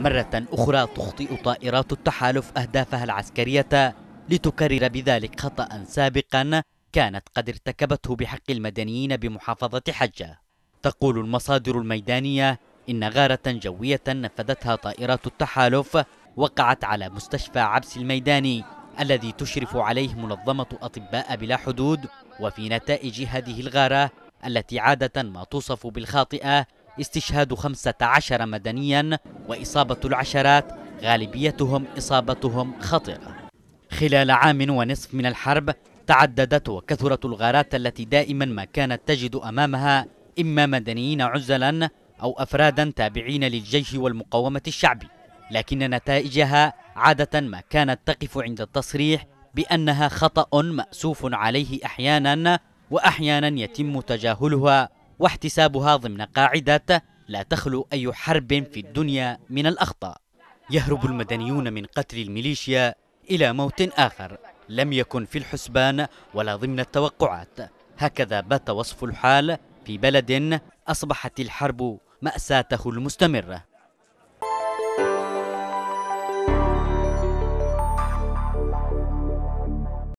مرة أخرى تخطئ طائرات التحالف أهدافها العسكرية لتكرر بذلك خطأ سابقا كانت قد ارتكبته بحق المدنيين بمحافظة حجة تقول المصادر الميدانية إن غارة جوية نفذتها طائرات التحالف وقعت على مستشفى عبس الميداني الذي تشرف عليه منظمة أطباء بلا حدود وفي نتائج هذه الغارة التي عادة ما توصف بالخاطئة استشهاد 15 مدنيا وإصابة العشرات غالبيتهم إصابتهم خطيرة خلال عام ونصف من الحرب تعددت وكثرت الغارات التي دائما ما كانت تجد أمامها إما مدنيين عزلا أو أفرادا تابعين للجيش والمقاومة الشعبي لكن نتائجها عادة ما كانت تقف عند التصريح بأنها خطأ مأسوف عليه أحيانا وأحيانا يتم تجاهلها واحتسابها ضمن قاعدة لا تخلو أي حرب في الدنيا من الأخطاء يهرب المدنيون من قتل الميليشيا إلى موت آخر لم يكن في الحسبان ولا ضمن التوقعات هكذا بات وصف الحال في بلد أصبحت الحرب مأساته المستمرة